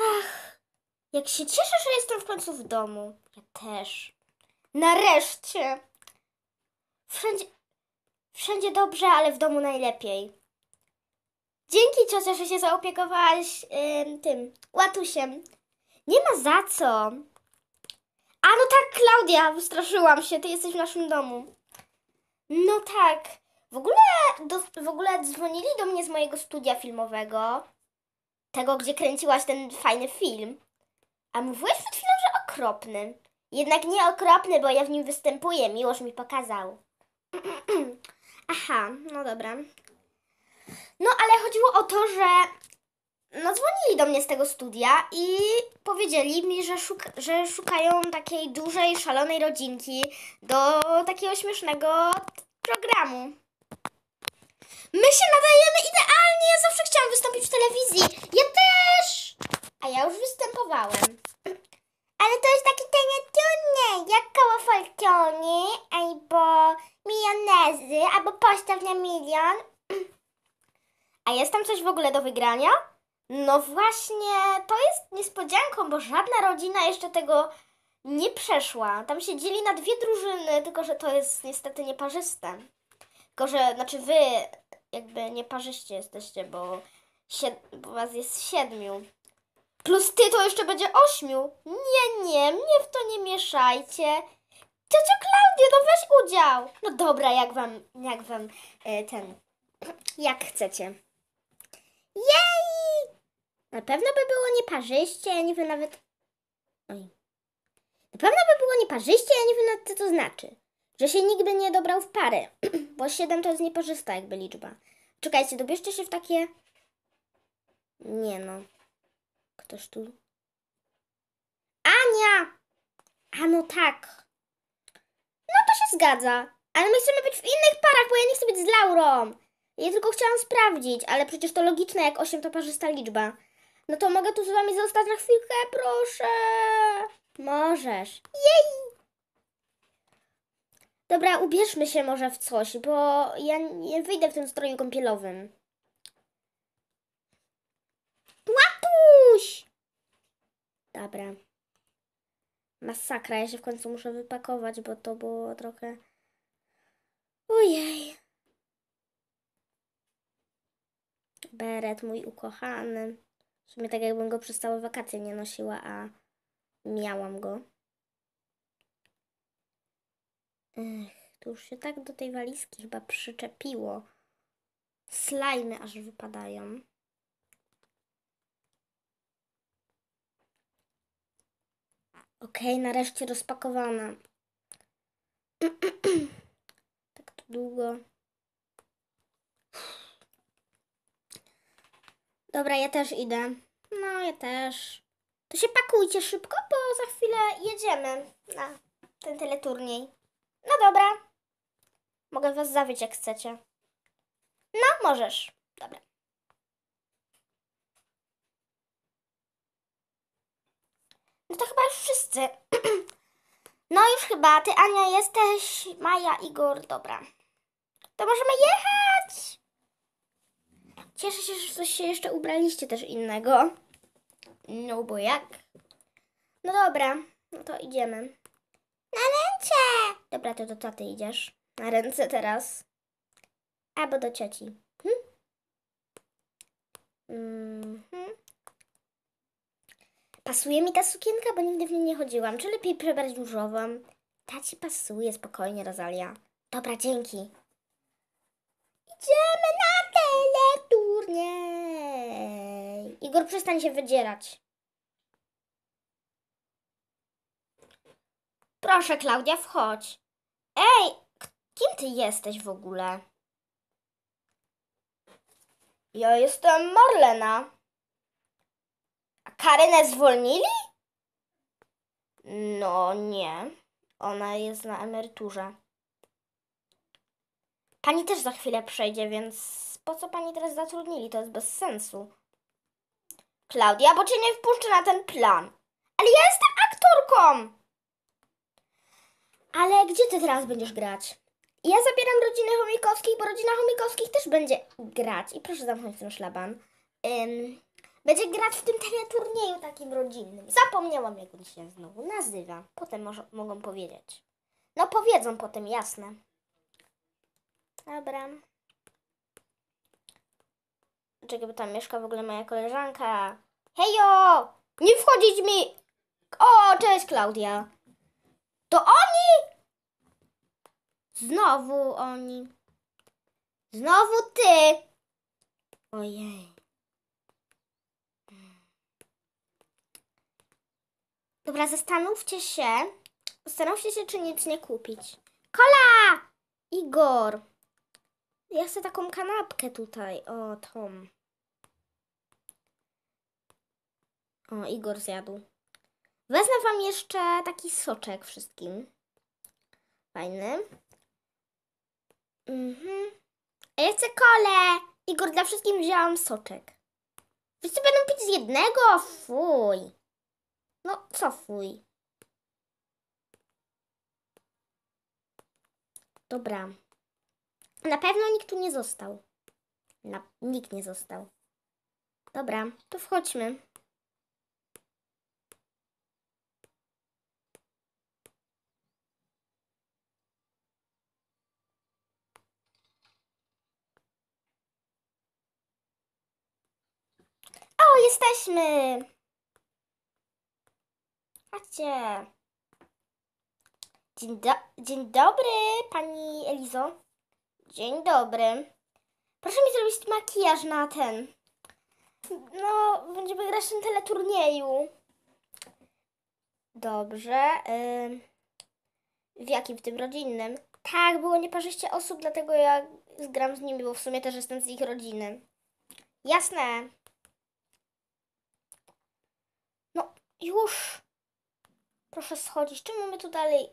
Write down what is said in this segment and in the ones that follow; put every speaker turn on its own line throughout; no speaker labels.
Ach, jak się cieszę, że jestem w końcu w domu. Ja też. Nareszcie! Wszędzie, wszędzie dobrze, ale w domu najlepiej. Dzięki ciocia, że się zaopiekowałaś yy, tym łatusiem. Nie ma za co. A no tak, Klaudia, wystraszyłam się, ty jesteś w naszym domu. No tak. W ogóle, do, w ogóle dzwonili do mnie z mojego studia filmowego tego, gdzie kręciłaś ten fajny film. A mówiłeś przed chwilą, że okropny. Jednak nie okropny, bo ja w nim występuję. Miłoż mi pokazał. Aha, no dobra. No ale chodziło o to, że no dzwonili do mnie z tego studia i powiedzieli mi, że, szuka, że szukają takiej dużej, szalonej rodzinki do takiego śmiesznego programu. My się nadajemy idealnie! Ja zawsze chciałam wystąpić w Ale to jest takie tanie trudne, jak koło fortuny, albo milionezy, albo postaw na milion. A jest tam coś w ogóle do wygrania? No właśnie, to jest niespodzianką, bo żadna rodzina jeszcze tego nie przeszła. Tam się dzieli na dwie drużyny, tylko że to jest niestety nieparzyste. Tylko, że znaczy wy jakby nieparzyście jesteście, bo, sied- bo was jest siedmiu. Plus ty to jeszcze będzie ośmiu. Nie, nie, mnie w to nie mieszajcie. Ciocio Klaudio, no weź udział. No dobra, jak wam, jak wam e, ten, jak chcecie. Jej! Na pewno by było nieparzyście, ja nie wiem nawet... Oj. Na pewno by było nieparzyście, ja nie wiem nawet co to znaczy. Że się nigdy nie dobrał w parę, bo 7 to jest nieparzysta jakby liczba. Czekajcie, dobierzcie się w takie... Nie no. Ktoś tu? Ania! A no tak. No to się zgadza. Ale my chcemy być w innych parach, bo ja nie chcę być z Laurą. Ja tylko chciałam sprawdzić, ale przecież to logiczne, jak 8 to parzysta liczba. No to mogę tu z wami zostać na chwilkę, proszę. Możesz. Jej! Dobra, ubierzmy się może w coś, bo ja nie wyjdę w tym stroju kąpielowym. Dobra. Masakra, ja się w końcu muszę wypakować, bo to było trochę... Ojej. Beret, mój ukochany. W sumie tak jakbym go przez całe wakacje nie nosiła, a miałam go. Ech, to już się tak do tej walizki chyba przyczepiło. Slajmy aż wypadają. Okej, okay, nareszcie rozpakowana. tak to długo. Dobra, ja też idę. No, ja też. To się pakujcie szybko, bo za chwilę jedziemy na ten teleturniej. No dobra. Mogę was zawieźć, jak chcecie. No, możesz. Dobra. No to chyba już wszyscy. No już chyba, ty Ania jesteś, Maja, Igor, dobra. To możemy jechać! Cieszę się, że coś się jeszcze ubraliście też innego. No bo jak? No dobra, no to idziemy. Na ręce! Dobra, to do taty idziesz. Na ręce teraz. Albo do cioci. Hm? Mm -hmm. Pasuje mi ta sukienka, bo nigdy w niej nie chodziłam. Czy lepiej przebrać różową? Ta ci pasuje spokojnie, Rosalia. Dobra, dzięki. Idziemy na teleturniej. Igor, przestań się wydzierać. Proszę, Klaudia, wchodź. Ej, kim ty jesteś w ogóle? Ja jestem Marlena. Karynę zwolnili? No nie. Ona jest na emeryturze. Pani też za chwilę przejdzie, więc po co pani teraz zatrudnili? To jest bez sensu. Klaudia, bo cię nie wpuszczę na ten plan. Ale ja jestem aktorką! Ale gdzie ty teraz będziesz grać? Ja zabieram rodzinę Chomikowskich, bo rodzina Chomikowskich też będzie grać. I proszę zamknąć ten szlaban. Ym, będzie grać w tym teleturnieju takim rodzinnym. Zapomniałam, jak on się znowu nazywa. Potem może, mogą powiedzieć. No powiedzą potem, jasne. Dobra. Czekaj, tam mieszka w ogóle moja koleżanka. Hejo! Nie wchodzić mi! O, cześć Klaudia. To oni? Znowu oni. Znowu ty. Ojej. Dobra, zastanówcie się. Zastanówcie się, czy nic nie kupić. Kola! Igor! Ja chcę taką kanapkę tutaj. O, Tom. O, Igor zjadł. Wezmę wam jeszcze taki soczek wszystkim. Fajny. Mhm. A ja chcę kole! Igor, dla wszystkim wzięłam soczek. Wszyscy będą pić z jednego? Fuj. No, cofuj. Dobra. Na pewno nikt tu nie został. Na, nikt nie został. Dobra, to wchodźmy. O, jesteśmy! Patrzcie. Dzień, do Dzień dobry, pani Elizo. Dzień dobry. Proszę mi zrobić makijaż na ten. No, będziemy grać na teleturnieju. Dobrze. W jakim? W tym rodzinnym? Tak, było nieparzyście osób, dlatego ja zgram z nimi, bo w sumie też jestem z ich rodziny. Jasne. No, już. Proszę schodzić. Czemu my tu dalej?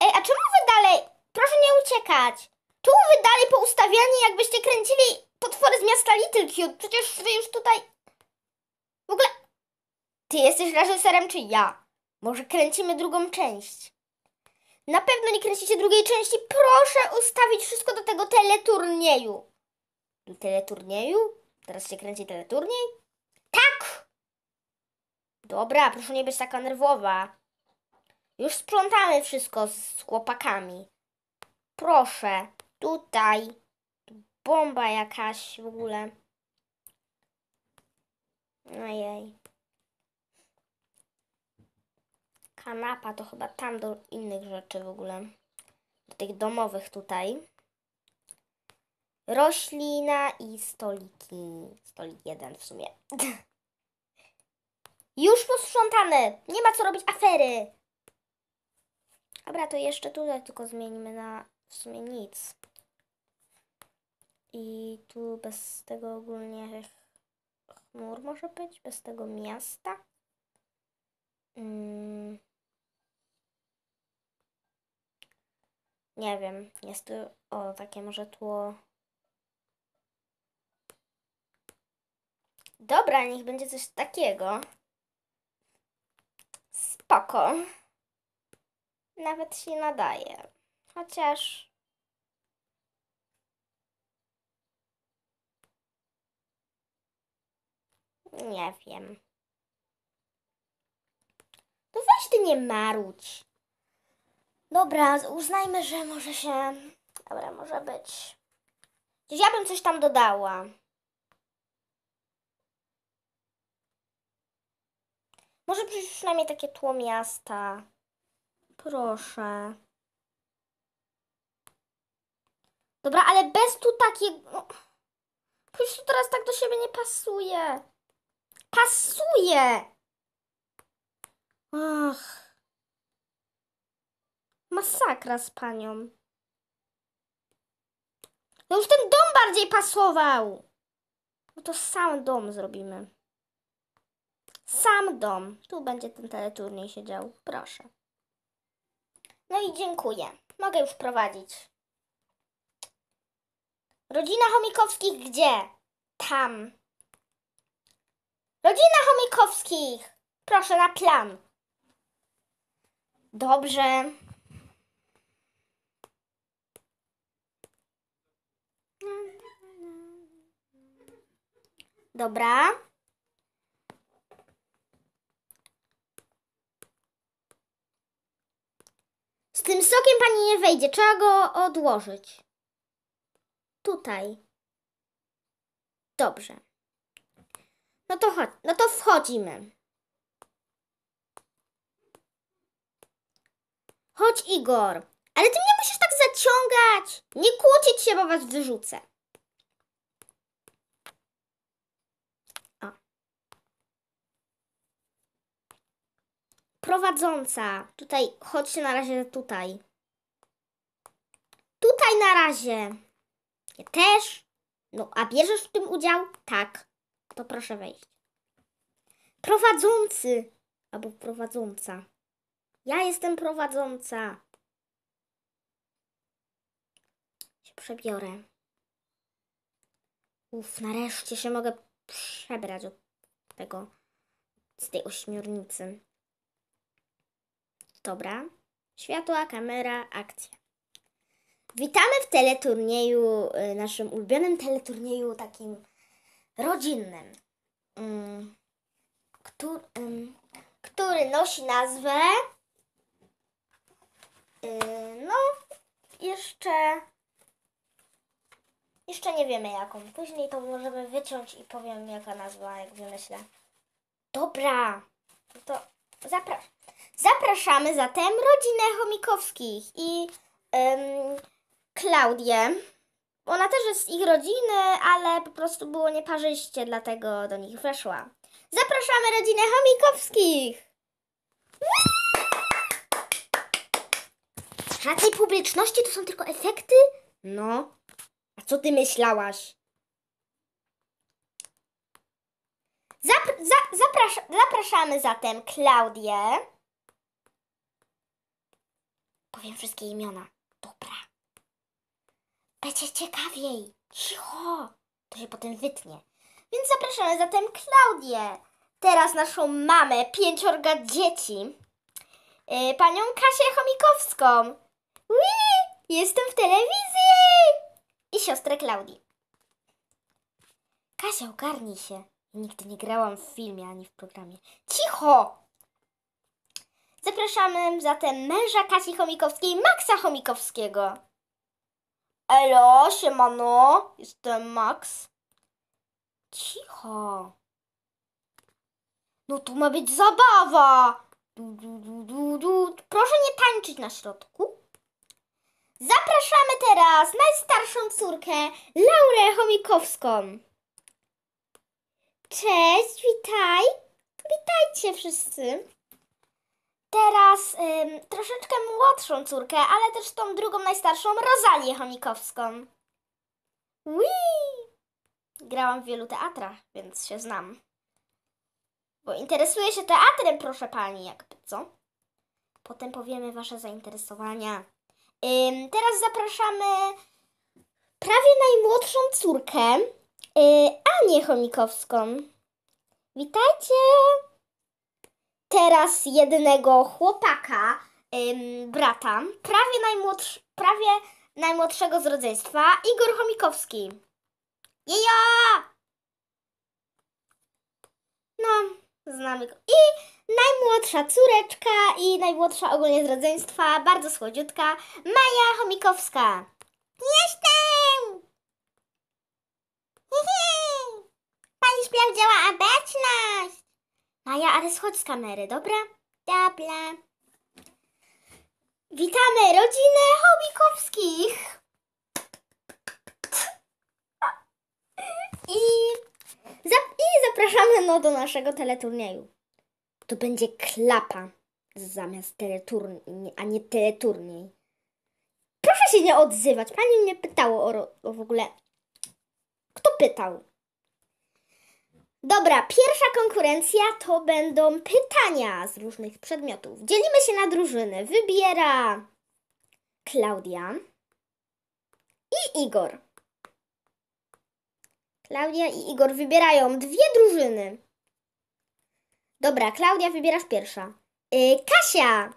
Ej, a czemu wy dalej? Proszę nie uciekać. Tu wy dalej po ustawianiu jakbyście kręcili potwory z miasta Little Cute? Przecież wy już tutaj... W ogóle... Ty jesteś reżyserem czy ja? Może kręcimy drugą część? Na pewno nie kręcicie drugiej części. Proszę ustawić wszystko do tego teleturnieju. teleturnieju? Teraz się kręci teleturniej? Dobra, proszę nie być taka nerwowa. Już sprzątamy wszystko z chłopakami. Proszę, tutaj. Bomba jakaś w ogóle. Ojej. Kanapa to chyba tam do innych rzeczy w ogóle. Do tych domowych tutaj. Roślina i stoliki. Stolik jeden w sumie. Już posprzątane. Nie ma co robić afery. Dobra, to jeszcze tutaj tylko zmienimy na w sumie nic. I tu bez tego ogólnie chmur może być, bez tego miasta. Mm. Nie wiem, jest tu, o, takie może tło. Dobra, niech będzie coś takiego spoko. Nawet się nadaje. Chociaż... Nie wiem. To no weź ty nie maruć. Dobra, uznajmy, że może się... Dobra, może być. Gdzieś ja bym coś tam dodała. Może przynajmniej takie tło miasta. Proszę. Dobra, ale bez tu takiego... No, tu teraz tak do siebie nie pasuje. Pasuje! Ach. Masakra z panią. No już ten dom bardziej pasował. No to sam dom zrobimy. Sam dom. Tu będzie ten teleturniej siedział. Proszę. No i dziękuję. Mogę już prowadzić. Rodzina Chomikowskich gdzie? Tam. Rodzina Chomikowskich! Proszę na plan. Dobrze. Dobra. tym sokiem pani nie wejdzie. Trzeba go odłożyć. Tutaj. Dobrze. No to, chodź, no to wchodzimy. Chodź, Igor. Ale ty mnie musisz tak zaciągać. Nie kłócić się, bo was wyrzucę. prowadząca. Tutaj, chodźcie na razie tutaj. Tutaj na razie. Ja też. No, a bierzesz w tym udział? Tak. To proszę wejść. Prowadzący albo prowadząca. Ja jestem prowadząca. Się przebiorę. Uff, nareszcie się mogę przebrać od tego, z tej ośmiornicy. Dobra. Światła, kamera, akcja. Witamy w teleturnieju, y, naszym ulubionym teleturnieju takim rodzinnym, mm, który, który nosi nazwę y, no jeszcze jeszcze nie wiemy jaką. Później to możemy wyciąć i powiem jaka nazwa, jak wymyślę. Dobra, to zapraszam. Zapraszamy zatem rodzinę Chomikowskich i ym, Klaudię. Ona też jest z ich rodziny, ale po prostu było nieparzyście, dlatego do nich weszła. Zapraszamy rodzinę Chomikowskich! Raczej publiczności to są tylko efekty? No. A co ty myślałaś? za zaprasz zapraszamy zatem Klaudię powiem wszystkie imiona. Dobra. Będzie ciekawiej. Cicho. To się potem wytnie. Więc zapraszamy zatem Klaudię. Teraz naszą mamę pięciorga dzieci. Yy, panią Kasię Chomikowską. Ui, jestem w telewizji! I siostrę Klaudii. Kasia, ogarnij się. Nigdy nie grałam w filmie ani w programie. Cicho! Zapraszamy zatem męża Kasi Chomikowskiej, Maxa Chomikowskiego. Elo, siemano, jestem Max. Cicho. No tu ma być zabawa. Du, du, du, du. Proszę nie tańczyć na środku. Zapraszamy teraz najstarszą córkę, Laurę Chomikowską. Cześć, witaj. Witajcie wszyscy teraz ym, troszeczkę młodszą córkę, ale też tą drugą najstarszą, Rosalię Chonikowską. Wii! Grałam w wielu teatrach, więc się znam. Bo interesuję się teatrem, proszę pani, jakby co? Potem powiemy wasze zainteresowania. Ym, teraz zapraszamy prawie najmłodszą córkę, yy, Anię Chomikowską. Witajcie! teraz jednego chłopaka, ym, brata, prawie, najmłodsz, prawie najmłodszego z rodzeństwa, Igor Chomikowski. Jejo! No, znamy go. I najmłodsza córeczka i najmłodsza ogólnie z rodzeństwa, bardzo słodziutka, Maja Chomikowska. Jestem! Hihi! Pani sprawdziała obecność! Maja, ale schodź z kamery, dobra? Dobra. Witamy rodzinę Chomikowskich. I, zap I zapraszamy no do naszego teleturnieju. To będzie klapa zamiast teleturniej, a nie teleturniej. Proszę się nie odzywać. Pani mnie pytało o, o w ogóle... Kto pytał? Dobra, pierwsza konkurencja to będą pytania z różnych przedmiotów. Dzielimy się na drużyny. Wybiera Klaudia i Igor. Klaudia i Igor wybierają dwie drużyny. Dobra, Klaudia, wybierasz pierwsza. Yy, Kasia!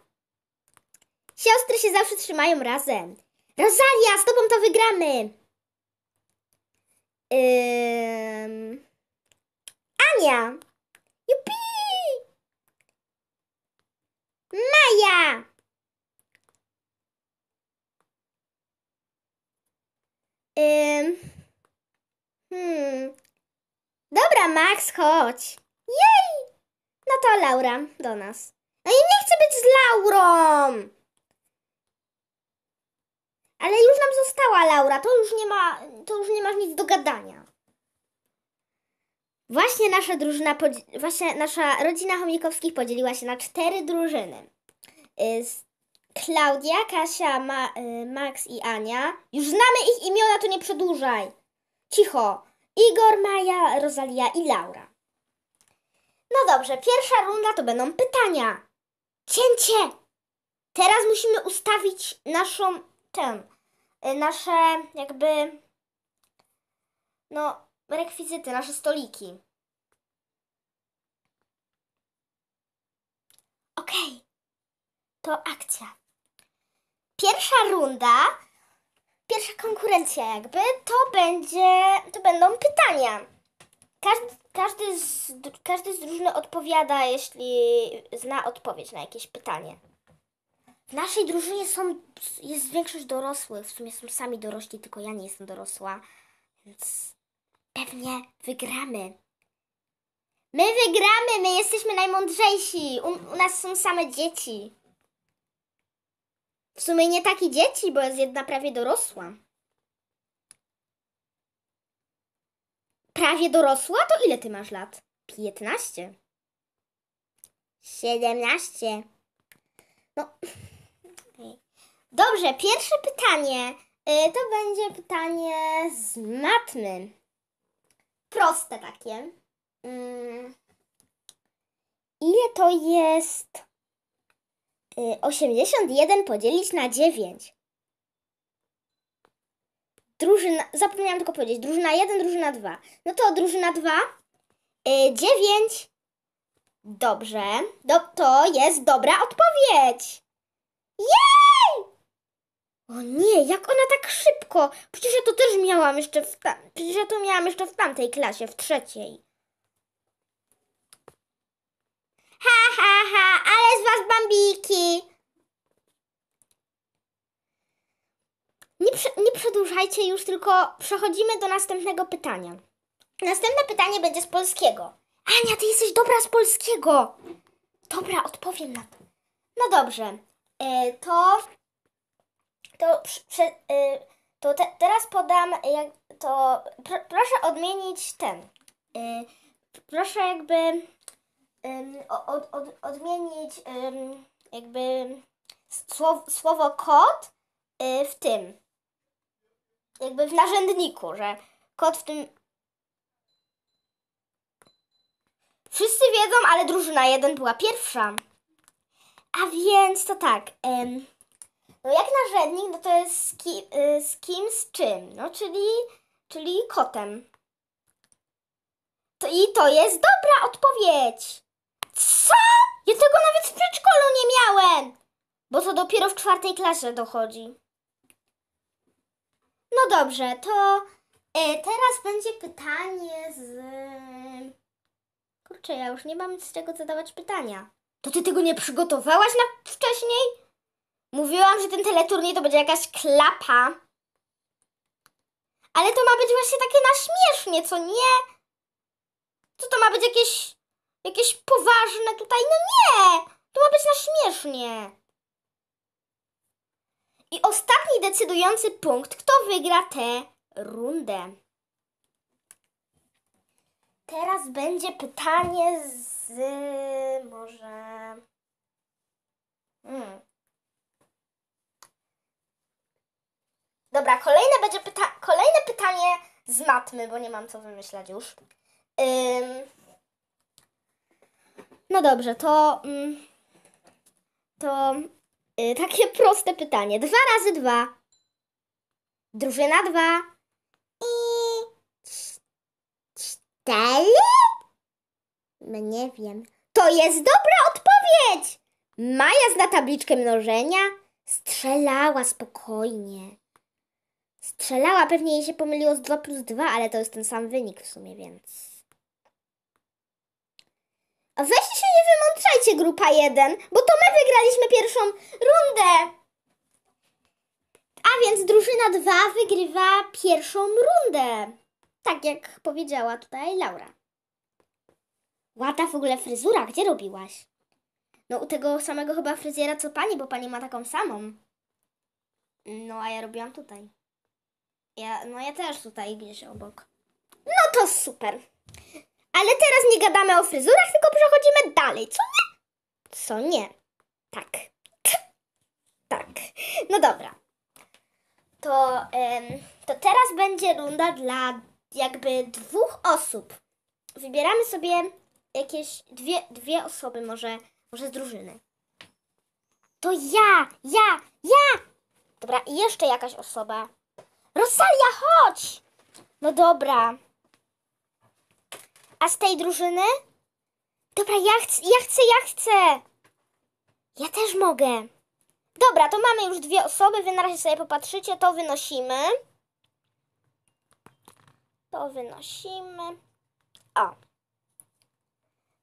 Siostry się zawsze trzymają razem. Rosalia, z tobą to wygramy! Yy... Maja! Jupi! Maja! Ym. Hmm. Dobra, Max, chodź. Jej! No to Laura do nas. No i nie chcę być z Laurą! Ale już nam została Laura, to już nie ma, to już nie masz nic do gadania. Właśnie nasza drużyna, właśnie nasza rodzina Chomikowskich podzieliła się na cztery drużyny. Y, Klaudia, Kasia, Ma y, Max i Ania. Już znamy ich imiona, to nie przedłużaj. Cicho. Igor, Maja, Rosalia i Laura. No dobrze, pierwsza runda to będą pytania. Cięcie! Teraz musimy ustawić naszą, tę, y, nasze jakby, no, rekwizyty, nasze stoliki. Okej, okay. to akcja. Pierwsza runda, pierwsza konkurencja jakby, to będzie, to będą pytania. Każdy, każdy, z, każdy z drużyny odpowiada, jeśli zna odpowiedź na jakieś pytanie. W naszej drużynie są, jest większość dorosłych, w sumie są sami dorośli, tylko ja nie jestem dorosła, więc Pewnie wygramy. My wygramy, my jesteśmy najmądrzejsi. U, u nas są same dzieci. W sumie nie takie dzieci, bo jest jedna prawie dorosła. Prawie dorosła? To ile ty masz lat? 15. 17. No. Dobrze, pierwsze pytanie. Y, to będzie pytanie z matmy proste takie. Mm. Ile to jest 81 y, podzielić na 9? Drużyna, zapomniałam tylko powiedzieć, drużyna 1, drużyna 2. No to drużyna 2, 9. Y, Dobrze, Do, to jest dobra odpowiedź. Jej! O nie, jak ona tak szybko? Przecież ja to też miałam jeszcze w Przecież ja to miałam jeszcze w tamtej klasie, w trzeciej. Ha, ha, ha, ale z was bambiki! Nie, prze, nie przedłużajcie już, tylko przechodzimy do następnego pytania. Następne pytanie będzie z polskiego. Ania, ty jesteś dobra z polskiego! Dobra, odpowiem na to. No dobrze, yy, to to, prze, y, to te, teraz podam, jak, to proszę odmienić ten. Y, proszę jakby od, od, odmienić jakby słowo kod y, w tym. Jakby w narzędniku, że kod w tym. Wszyscy wiedzą, ale drużyna jeden była pierwsza. A więc to tak. No jak narzędnik, no to jest z, ki, z y, kim, z czym, no czyli, czyli kotem. To, I to jest dobra odpowiedź. Co? Ja tego nawet w przedszkolu nie miałem! Bo to dopiero w czwartej klasie dochodzi. No dobrze, to y, teraz będzie pytanie z... Kurczę, ja już nie mam z czego zadawać pytania. To ty tego nie przygotowałaś na wcześniej? Mówiłam, że ten teleturniej to będzie jakaś klapa. Ale to ma być właśnie takie naśmiesznie, co nie? Co to ma być jakieś, jakieś poważne tutaj? No nie! To ma być naśmiesznie. I ostatni decydujący punkt, kto wygra tę rundę. Teraz będzie pytanie z... może... Hmm. Dobra, kolejne będzie pyta kolejne pytanie z matmy, bo nie mam co wymyślać już. Ym... No dobrze, to. Ym... Mm, to yy, takie proste pytanie. Dwa razy dwa. Drużyna dwa. I cztery? No nie wiem. To jest dobra odpowiedź! Maja zna tabliczkę mnożenia. Strzelała spokojnie. Strzelała, pewnie jej się pomyliło z 2 plus 2, ale to jest ten sam wynik w sumie, więc... A weźcie się nie wymączajcie, grupa 1, bo to my wygraliśmy pierwszą rundę! A więc drużyna 2 wygrywa pierwszą rundę. Tak jak powiedziała tutaj Laura. Łata w ogóle fryzura, gdzie robiłaś? No u tego samego chyba fryzjera co pani, bo pani ma taką samą. No a ja robiłam tutaj. Ja, no ja też tutaj gdzieś obok. No to super. Ale teraz nie gadamy o fryzurach, tylko przechodzimy dalej, co nie? Co nie? Tak. tak. No dobra. To, ym, to teraz będzie runda dla jakby dwóch osób. Wybieramy sobie jakieś dwie, dwie osoby, może, może z drużyny. To ja, ja, ja! Dobra, i jeszcze jakaś osoba. Rosalia, chodź! No dobra. A z tej drużyny? Dobra, ja chcę, ja chcę, ja chcę! Ja też mogę. Dobra, to mamy już dwie osoby. Wy na razie sobie popatrzycie. To wynosimy. To wynosimy. O.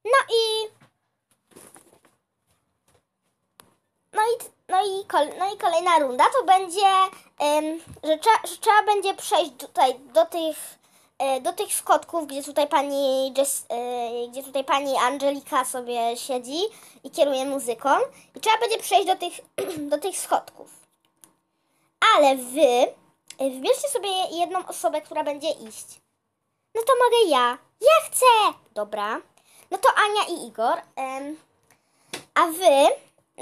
No i... No i no i, kol, no i kolejna runda to będzie, ym, że, trza, że trzeba będzie przejść tutaj do tych e, do tych skotków, gdzie tutaj pani Jess, e, gdzie tutaj pani Angelika sobie siedzi i kieruje muzyką i trzeba będzie przejść do tych, do tych schodków. Ale wy e, wybierzcie sobie jedną osobę, która będzie iść. No to mogę ja. Ja chcę! Dobra. No to Ania i Igor. a wy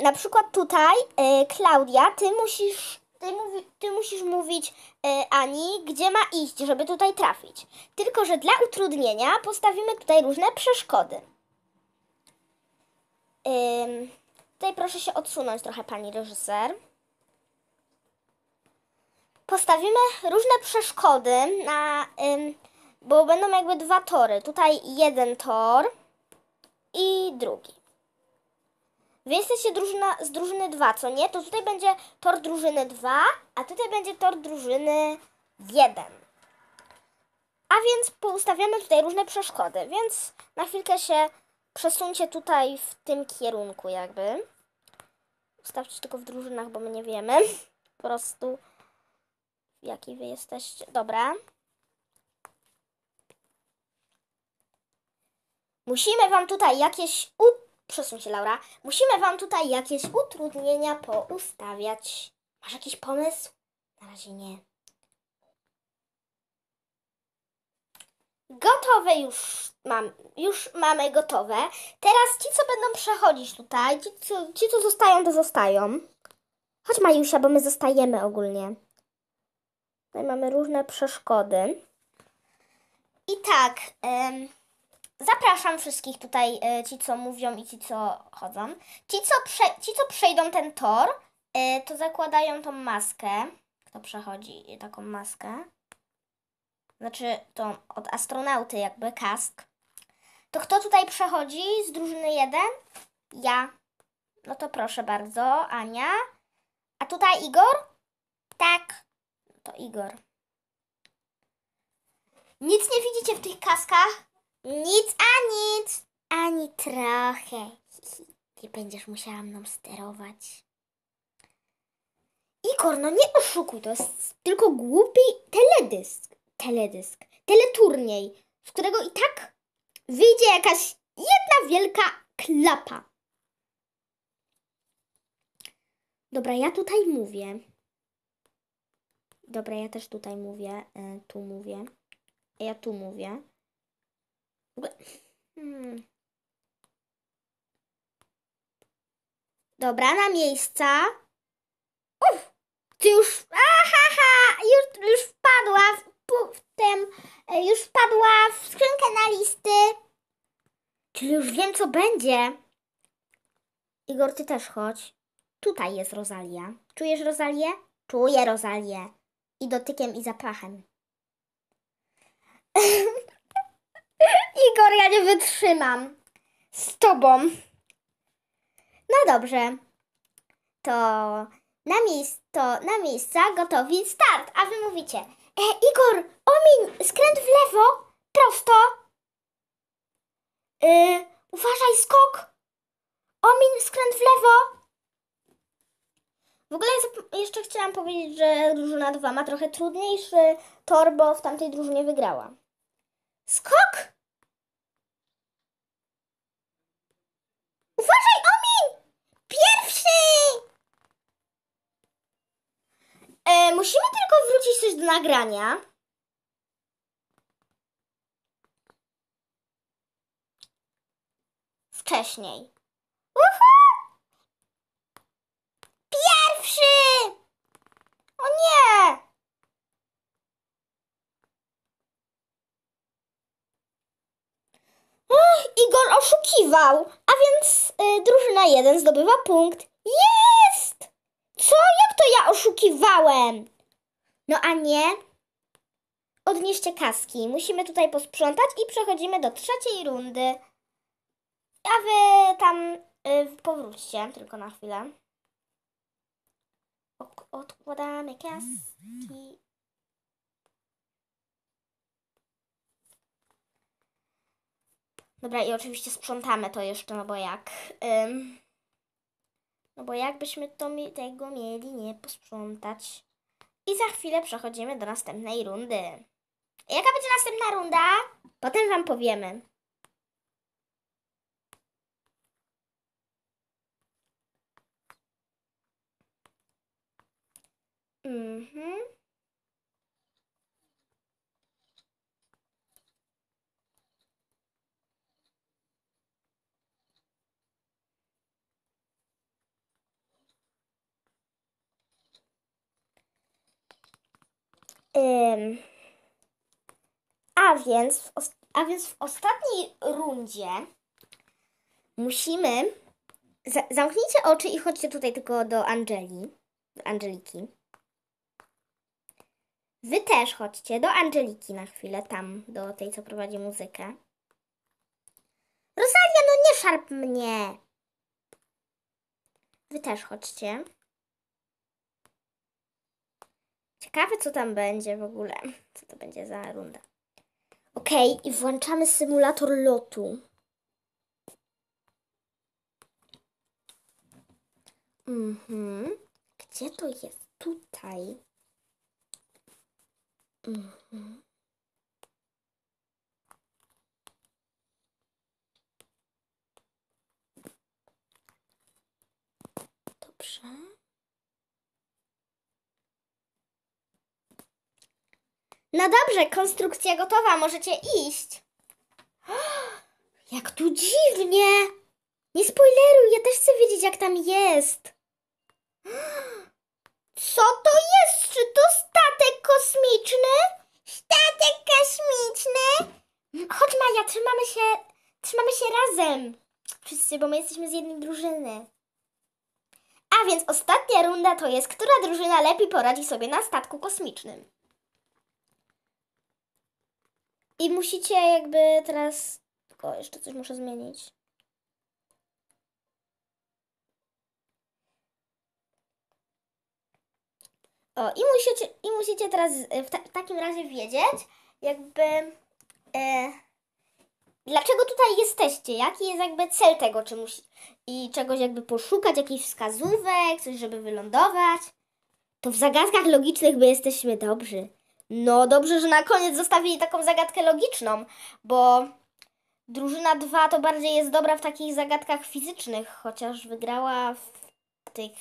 na przykład tutaj, y, Klaudia, ty musisz, ty, mówi, ty musisz mówić y, Ani, gdzie ma iść, żeby tutaj trafić. Tylko, że dla utrudnienia postawimy tutaj różne przeszkody. Ym, tutaj proszę się odsunąć trochę, pani reżyser. Postawimy różne przeszkody na... Ym, bo będą jakby dwa tory. Tutaj jeden tor i drugi. Wy jesteście drużyna, z drużyny 2, co nie? To tutaj będzie tor drużyny 2, a tutaj będzie tor drużyny 1. A więc poustawiamy tutaj różne przeszkody, więc na chwilkę się przesuńcie tutaj w tym kierunku jakby. Ustawcie tylko w drużynach, bo my nie wiemy po prostu jaki wy jesteście. Dobra. Musimy wam tutaj jakieś przesuń się, Laura. Musimy Wam tutaj jakieś utrudnienia poustawiać. Masz jakiś pomysł? Na razie nie. Gotowe już mam, już mamy gotowe. Teraz ci, co będą przechodzić tutaj, ci, co, ci, co zostają, to zostają. Chodź Majusia, bo my zostajemy ogólnie. Tutaj mamy różne przeszkody. I tak, ym, Zapraszam wszystkich tutaj, e, ci co mówią i ci co chodzą. Ci co, prze, ci, co przejdą ten tor, e, to zakładają tą maskę. Kto przechodzi taką maskę? Znaczy, to od astronauty jakby, kask. To kto tutaj przechodzi z drużyny 1? Ja. No to proszę bardzo, Ania. A tutaj Igor? Tak. To Igor. Nic nie widzicie w tych kaskach, nic a nic, ani trochę. Nie będziesz musiała mną sterować. Igor, no nie oszukuj, to jest tylko głupi teledysk. Teledysk. Teleturniej, z którego i tak wyjdzie jakaś jedna wielka klapa. Dobra, ja tutaj mówię. Dobra, ja też tutaj mówię. E, tu mówię. Ja tu mówię. Hmm. Dobra, na miejsca. Uff, ty już... aha, już, już wpadła w, w tym... E, już wpadła w skrzynkę na listy. Czyli już wiem, co będzie. Igor, ty też chodź. Tutaj jest Rosalia. Czujesz Rosalię? Czuję Rosalię. I dotykiem, i zapachem. Igor, ja nie wytrzymam z tobą. No dobrze. To na, miejsce, na miejsca gotowi start. A wy mówicie, e, Igor, omiń, skręt w lewo, prosto. Y, uważaj, skok. Omin, skręt w lewo. W ogóle jeszcze chciałam powiedzieć, że drużyna 2 ma trochę trudniejszy tor, bo w tamtej drużynie wygrała. Skok! Uważaj, Omin! Pierwszy! E, musimy tylko wrócić coś do nagrania. Wcześniej. Uhu! Pierwszy! O nie! Igor oszukiwał, a więc y, drużyna 1 zdobywa punkt. Jest! Co? Jak to ja oszukiwałem? No a nie? Odnieście kaski. Musimy tutaj posprzątać i przechodzimy do trzeciej rundy. A wy tam y, powróćcie tylko na chwilę. Odkładamy kaski. Dobra, i oczywiście sprzątamy to jeszcze, no bo jak... Ym, no bo jakbyśmy to mi, tego mieli nie posprzątać. I za chwilę przechodzimy do następnej rundy. Jaka będzie następna runda? Potem Wam powiemy. Mhm. Mm Ym, a więc, w, a więc w ostatniej rundzie musimy. Za, zamknijcie oczy i chodźcie tutaj tylko do Angeli. Do Angeliki. Wy też chodźcie do Angeliki na chwilę, tam, do tej, co prowadzi muzykę. Rosalia, no nie szarp mnie! Wy też chodźcie. Ciekawe, co tam będzie w ogóle. Co to będzie za runda. Ok, i włączamy symulator lotu. Mhm. Gdzie to jest? Tutaj. Mhm. Dobrze. No dobrze, konstrukcja gotowa, możecie iść. Jak tu dziwnie! Nie spoileruj, ja też chcę wiedzieć, jak tam jest. Co to jest? Czy to statek kosmiczny? Statek kosmiczny? Chodź Maja, trzymamy się, trzymamy się razem. Wszyscy, bo my jesteśmy z jednej drużyny. A więc ostatnia runda to jest, która drużyna lepiej poradzi sobie na statku kosmicznym. I musicie jakby teraz... Tylko jeszcze coś muszę zmienić. O, i musicie, i musicie teraz e, w, ta, w takim razie wiedzieć, jakby... E, dlaczego tutaj jesteście? Jaki jest jakby cel tego? Czy musi, I czegoś jakby poszukać, jakichś wskazówek, coś, żeby wylądować? To w zagadkach logicznych my jesteśmy dobrzy. No dobrze, że na koniec zostawili taką zagadkę logiczną, bo drużyna 2 to bardziej jest dobra w takich zagadkach fizycznych, chociaż wygrała w tych.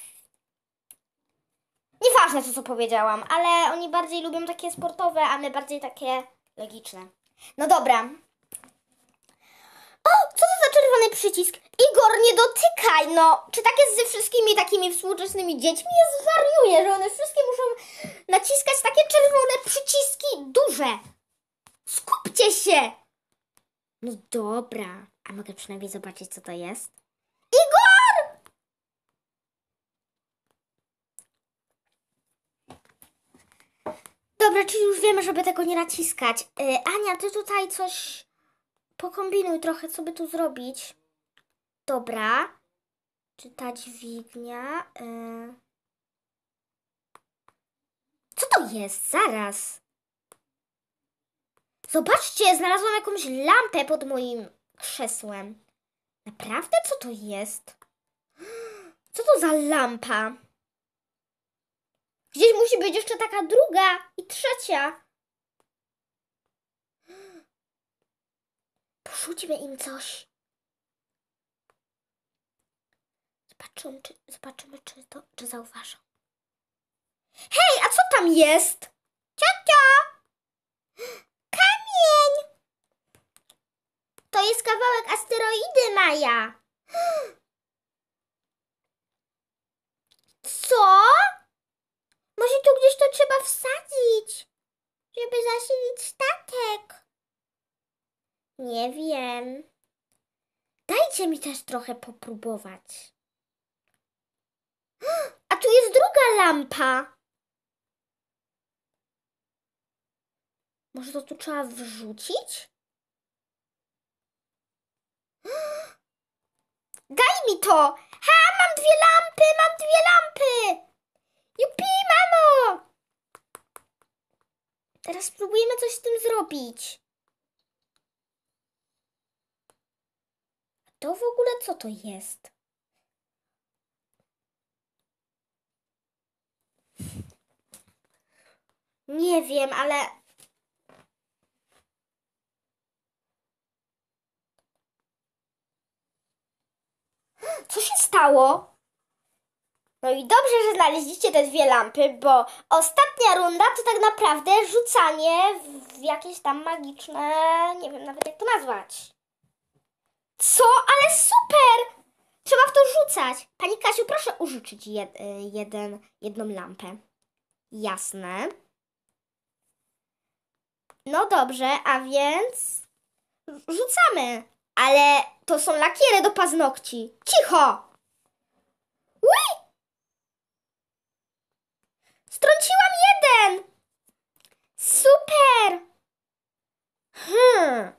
Nieważne, co co powiedziałam, ale oni bardziej lubią takie sportowe, a my bardziej takie logiczne. No dobra, o, co to za czerwony przycisk? Igor, nie dotykaj, no! Czy tak jest ze wszystkimi takimi współczesnymi dziećmi? Ja zwariuję, że one wszystkie muszą naciskać takie czerwone przyciski duże. Skupcie się! No dobra. A mogę przynajmniej zobaczyć, co to jest? Igor! Dobra, czyli już wiemy, żeby tego nie naciskać. Yy, Ania, ty tutaj coś pokombinuj trochę, co by tu zrobić. Dobra. Czy ta dźwignia... Y. Co to jest? Zaraz. Zobaczcie, znalazłam jakąś lampę pod moim krzesłem. Naprawdę? Co to jest? Co to za lampa? Gdzieś musi być jeszcze taka druga i trzecia. Porzućmy im coś. Zobaczymy, czy, zobaczymy, czy, to, czy zauważą. Hej, a co tam jest? Ciocia! Kamień! To jest kawałek asteroidy, Maja. Co? Może tu gdzieś to trzeba wsadzić, żeby zasilić statek. Nie wiem. Dajcie mi też trochę popróbować. A tu jest druga lampa. Może to tu trzeba wrzucić? Daj mi to! Ha, mam dwie lampy, mam dwie lampy! Jupi, mamo! Teraz spróbujemy coś z tym zrobić. to w ogóle co to jest? Nie wiem, ale... Co się stało? No i dobrze, że znaleźliście te dwie lampy, bo ostatnia runda to tak naprawdę rzucanie w jakieś tam magiczne, nie wiem nawet jak to nazwać. Co? Ale super! Trzeba w to rzucać. Pani Kasiu, proszę użyczyć jed, y, jeden, jedną lampę. Jasne. No dobrze, a więc rzucamy. Ale to są lakiery do paznokci. Cicho! Ui! Strąciłam jeden! Super! Hmm,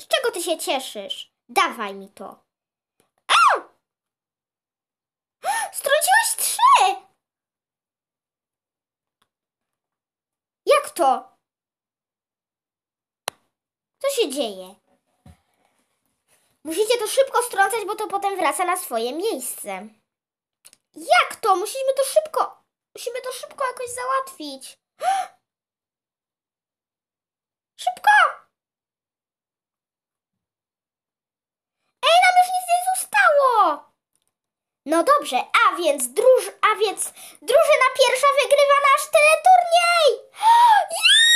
z czego ty się cieszysz? Dawaj mi to. A! trzy! Jak to? Co się dzieje? Musicie to szybko strącać, bo to potem wraca na swoje miejsce. Jak to? Musimy to szybko... Musimy to szybko jakoś załatwić. No dobrze, a więc druż, a więc drużyna pierwsza wygrywa nasz teleturniej! Yeah!